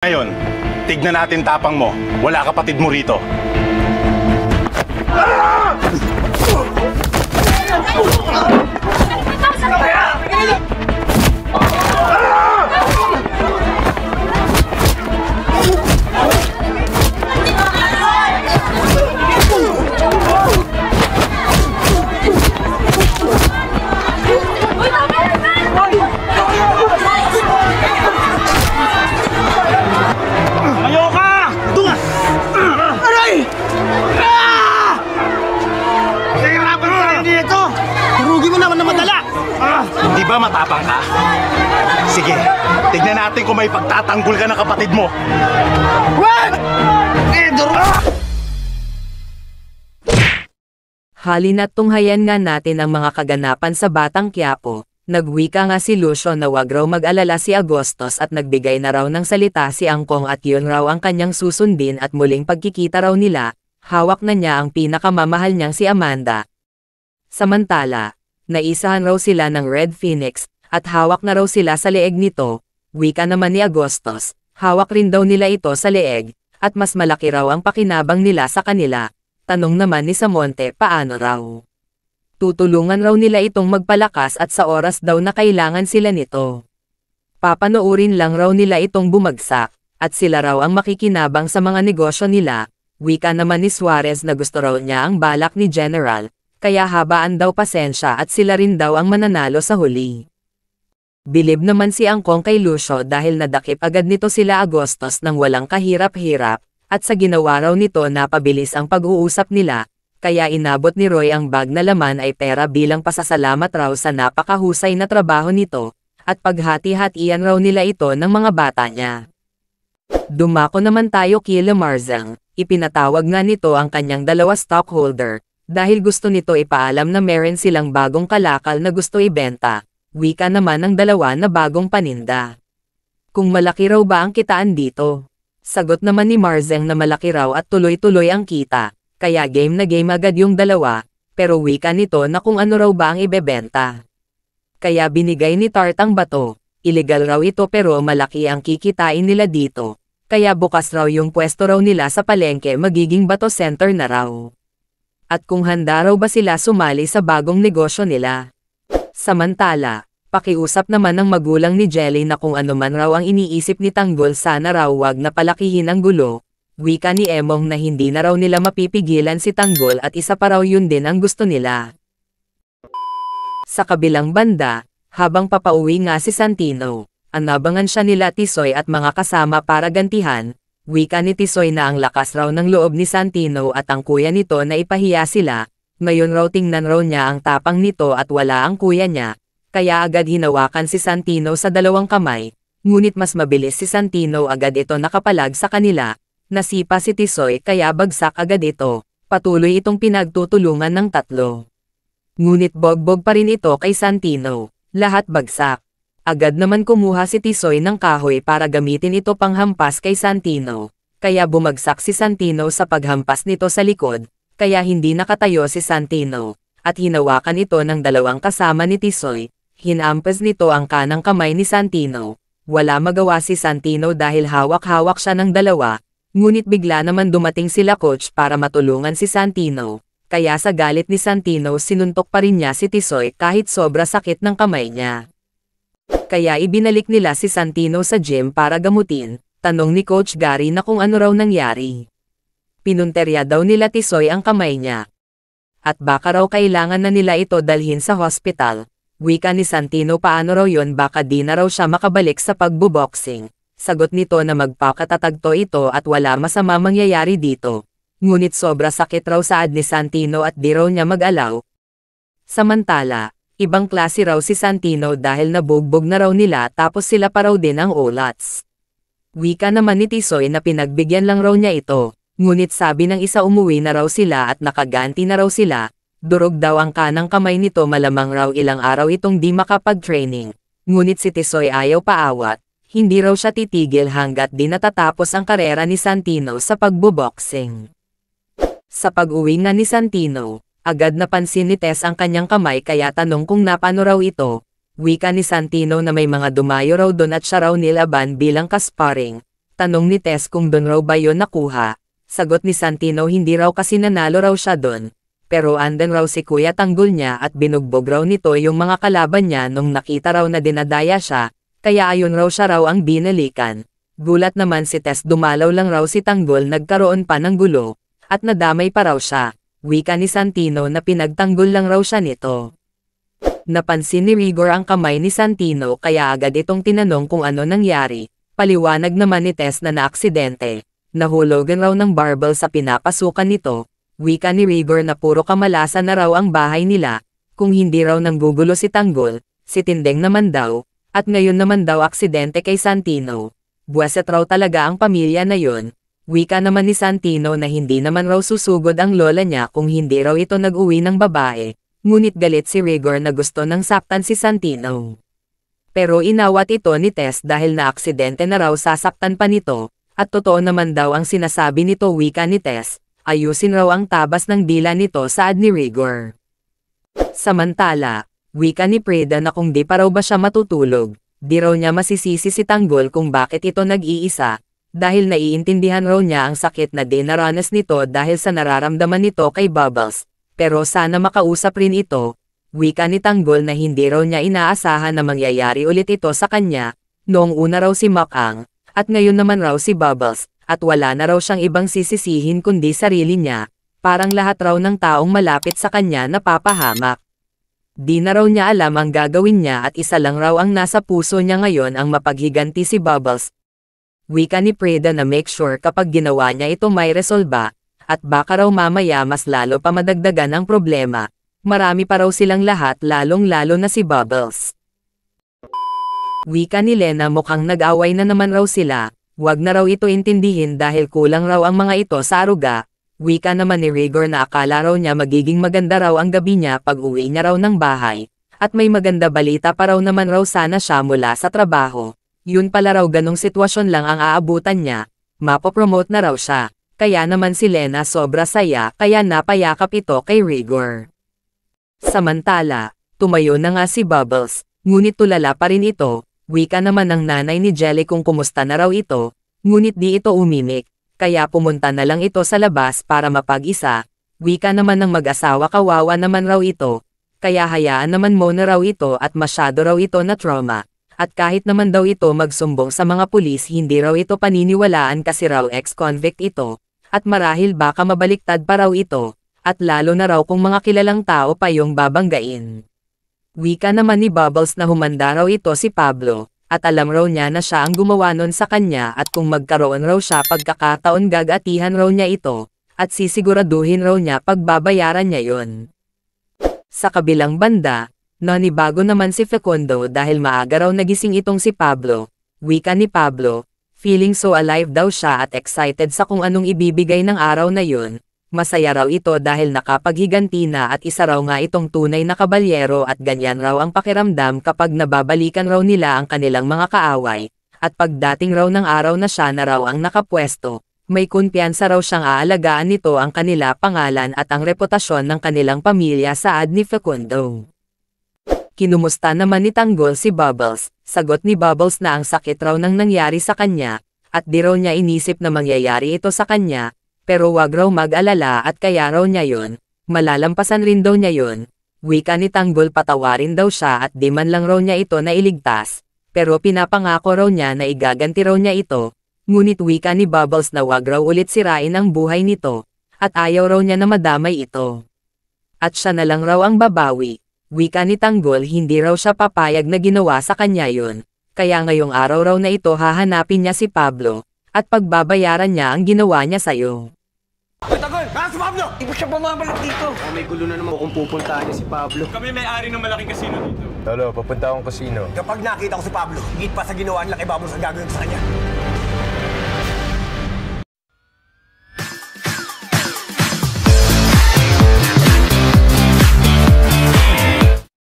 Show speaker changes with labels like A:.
A: Ngayon, tignan natin tapang mo. Wala kapatid mo rito. Ah! Ah! Hindi ba matapang ka? Sige, tignan natin kung may pagtatanggol ka ng kapatid mo. What? Halin at tunghayan nga natin ang mga kaganapan sa Batang Quiapo. Nagwika nga si Lucio na wag raw mag-alala si Agostos at nagbigay na raw ng salita si Angkong at yun raw ang kanyang susundin at muling pagkikita raw nila, hawak na niya ang pinakamamahal niyang si Amanda. Samantala, naisahan raw sila ng Red Phoenix, at hawak na raw sila sa leeg nito, wika naman ni Agustos, hawak rin daw nila ito sa leeg, at mas malaki raw ang pakinabang nila sa kanila. Tanong naman ni Samonte paano raw. Tutulungan raw nila itong magpalakas at sa oras daw na kailangan sila nito. Papanoorin lang raw nila itong bumagsak, at sila raw ang makikinabang sa mga negosyo nila, wika naman ni Suarez na gusto raw niya ang balak ni General, kaya habaan daw pasensya at sila rin daw ang mananalo sa huli. Bilib naman si Angkong kay Lucio dahil nadakip agad nito sila Agostos nang walang kahirap-hirap, at sa ginawa raw nito napabilis ang pag-uusap nila, kaya inabot ni Roy ang bag na laman ay pera bilang pasasalamat raw sa napakahusay na trabaho nito, at paghati-hatian raw nila ito ng mga bata niya. Dumako naman tayo kay Marzang, ipinatawag nga nito ang kanyang dalawa stockholder, dahil gusto nito ipaalam na meron silang bagong kalakal na gusto ibenta. Wika naman ng dalawa na bagong paninda. Kung malaki raw ba ang kitaan dito? Sagot naman ni Marzeng na malaki raw at tuloy-tuloy ang kita, kaya game na game agad yung dalawa, pero wika nito na kung ano raw ba ang ibebenta. Kaya binigay ni Tart ang bato, illegal raw ito pero malaki ang kikitain nila dito, kaya bukas raw yung pwesto raw nila sa palengke magiging bato center na raw at kung handa raw ba sila sumali sa bagong negosyo nila. Samantala, pakiusap naman ng magulang ni Jelly na kung ano man raw ang iniisip ni Tanggol sana raw wag na palakihin ang gulo, wika ni Emong na hindi na raw nila mapipigilan si Tanggol at isa pa raw yun din ang gusto nila. Sa kabilang banda, habang papauwi nga si Santino, anabangan siya nila Tisoy at mga kasama para gantihan, wika ni Tisoy na ang lakas raw ng loob ni Santino at ang kuya nito na ipahiya sila, ngayon raw tingnan raw niya ang tapang nito at wala ang kuya niya, kaya agad hinawakan si Santino sa dalawang kamay, ngunit mas mabilis si Santino agad ito nakapalag sa kanila, nasipa si Tisoy kaya bagsak agad ito, patuloy itong pinagtutulungan ng tatlo. Ngunit bogbog pa rin ito kay Santino, lahat bagsak. Agad naman kumuha si Tisoy ng kahoy para gamitin ito panghampas kay Santino. Kaya bumagsak si Santino sa paghampas nito sa likod, kaya hindi nakatayo si Santino. At hinawakan ito ng dalawang kasama ni Tisoy. Hinampas nito ang kanang kamay ni Santino. Wala magawa si Santino dahil hawak-hawak siya ng dalawa. Ngunit bigla naman dumating sila coach para matulungan si Santino. Kaya sa galit ni Santino sinuntok pa rin niya si Tisoy kahit sobra sakit ng kamay niya. Kaya ibinalik nila si Santino sa gym para gamutin, tanong ni Coach Gary na kung ano raw nangyari. Pinunterya daw nila Tisoy ang kamay niya. At baka raw kailangan na nila ito dalhin sa hospital. Wika ni Santino paano raw yon baka di na raw siya makabalik sa pagbuboxing. Sagot nito na magpakatatagto ito at wala masama mangyayari dito. Ngunit sobra sakit raw saad ni Santino at di raw niya mag-alaw. Samantala, Ibang klase raw si Santino dahil nabugbog na raw nila tapos sila pa raw din ang olats. Wika naman ni Tisoy na pinagbigyan lang raw niya ito, ngunit sabi ng isa umuwi na raw sila at nakaganti na raw sila, durog daw ang kanang kamay nito malamang raw ilang araw itong di makapag-training. Ngunit si Tisoy ayaw paawat, hindi raw siya titigil hanggat di natatapos ang karera ni Santino sa pagboboxing. Sa pag-uwi nga ni Santino, Agad napansin ni Tess ang kanyang kamay kaya tanong kung napano raw ito. Wika ni Santino na may mga dumayo raw doon at siya raw nilaban bilang kasparing. Tanong ni Tess kung doon raw ba yon nakuha. Sagot ni Santino hindi raw kasi nanalo raw siya doon. Pero andan raw si kuya tanggol niya at binugbog raw nito yung mga kalaban niya nung nakita raw na dinadaya siya, kaya ayon raw siya raw ang binalikan. Gulat naman si Tess dumalaw lang raw si Tanggol nagkaroon pa ng gulo, at nadamay pa raw siya wika ni Santino na pinagtanggol lang raw siya nito. Napansin ni Rigor ang kamay ni Santino kaya agad itong tinanong kung ano nangyari. Paliwanag naman ni Tess na naaksidente. Nahulugan raw ng barbell sa pinapasukan nito. Wika ni Rigor na puro kamalasan na raw ang bahay nila. Kung hindi raw nang nanggugulo si Tanggol, si Tindeng naman daw, at ngayon naman daw aksidente kay Santino. Buwaset raw talaga ang pamilya na yon, Wika naman ni Santino na hindi naman raw susugod ang lola niya kung hindi raw ito nag-uwi ng babae, ngunit galit si Rigor na gusto ng saktan si Santino. Pero inawat ito ni Tess dahil na aksidente na raw sasaktan pa nito, at totoo naman daw ang sinasabi nito wika ni Tess, ayusin raw ang tabas ng dila nito saad ni Rigor. Samantala, wika ni Preda na kung di pa raw ba siya matutulog, di raw niya masisisi si Tanggol kung bakit ito nag-iisa, dahil naiintindihan raw niya ang sakit na dinaranas nito dahil sa nararamdaman nito kay Bubbles, pero sana makausap rin ito, wika ni Tanggol na hindi raw niya inaasahan na mangyayari ulit ito sa kanya, noong una raw si Makang, at ngayon naman raw si Bubbles, at wala na raw siyang ibang sisisihin kundi sarili niya, parang lahat raw ng taong malapit sa kanya napapahamak. Di na raw niya alam ang gagawin niya at isa lang raw ang nasa puso niya ngayon ang mapaghiganti si Bubbles, wika ni Preda na make sure kapag ginawa niya ito may resolba, at baka raw mamaya mas lalo pa madagdagan ang problema. Marami pa raw silang lahat lalong-lalo na si Bubbles. Wika ni Lena mukhang nag-away na naman raw sila, wag na raw ito intindihin dahil kulang raw ang mga ito sa aruga. Wika naman ni Rigor na akala raw niya magiging maganda raw ang gabi niya pag uwi niya raw ng bahay, at may maganda balita pa raw naman raw sana siya mula sa trabaho yun pala raw ganong sitwasyon lang ang aabutan niya, mapopromote na raw siya. Kaya naman si Lena sobra saya kaya napayakap ito kay Rigor. Samantala, tumayo na nga si Bubbles, ngunit tulala pa rin ito, wika naman ng nanay ni Jelly kung kumusta na raw ito, ngunit di ito umimik, kaya pumunta na lang ito sa labas para mapag-isa, wika naman ng mag-asawa kawawa naman raw ito, kaya hayaan naman mo na raw ito at masyado raw ito na trauma at kahit naman daw ito magsumbong sa mga pulis hindi raw ito paniniwalaan kasi raw ex-convict ito, at marahil baka mabaliktad pa raw ito, at lalo na raw kung mga kilalang tao pa yung babanggain. Wika naman ni Bubbles na humanda raw ito si Pablo, at alam raw niya na siya ang gumawa nun sa kanya at kung magkaroon raw siya pagkakataon gagatihan raw niya ito, at sisiguraduhin raw niya pagbabayaran niya yon. Sa kabilang banda, Nanibago naman si Fecundo dahil maaga raw nagising itong si Pablo, wika ni Pablo, feeling so alive daw siya at excited sa kung anong ibibigay ng araw na yun, masaya raw ito dahil nakapaghiganti na at isa raw nga itong tunay na kabalyero at ganyan raw ang pakiramdam kapag nababalikan raw nila ang kanilang mga kaaway, at pagdating raw ng araw na siya na raw ang nakapwesto, may kumpiyansa raw siyang aalagaan nito ang kanila pangalan at ang reputasyon ng kanilang pamilya saad ni Fecundo. Kinumusta naman ni Tanggol si Bubbles, sagot ni Bubbles na ang sakit raw nang nangyari sa kanya, at di raw niya inisip na mangyayari ito sa kanya, pero wag raw mag-alala at kaya raw niya yon, malalampasan rin daw niya yon. Wika ni Tanggol patawarin daw siya at di man lang raw niya ito na iligtas, pero pinapangako raw niya na igaganti raw niya ito, ngunit wika ni Bubbles na wag raw ulit sirain ang buhay nito, at ayaw raw niya na madamay ito. At siya na lang raw ang babawi wika ni Tanggol hindi raw siya papayag na ginawa sa kanya yon. Kaya ngayong araw raw na ito hahanapin niya si Pablo, at pagbabayaran niya ang ginawa niya sa'yo. Uy, Tanggol! Kaya si Pablo! Ibig siya bumabalik dito! Oh, may gulo na naman kung pupuntaan niya si Pablo. Kami may-ari ng malaking kasino dito. Lolo, papunta akong kasino. Kapag nakita ko si Pablo, higit pa sa ginawa nila kay Pablo sa gagawin sa kanya.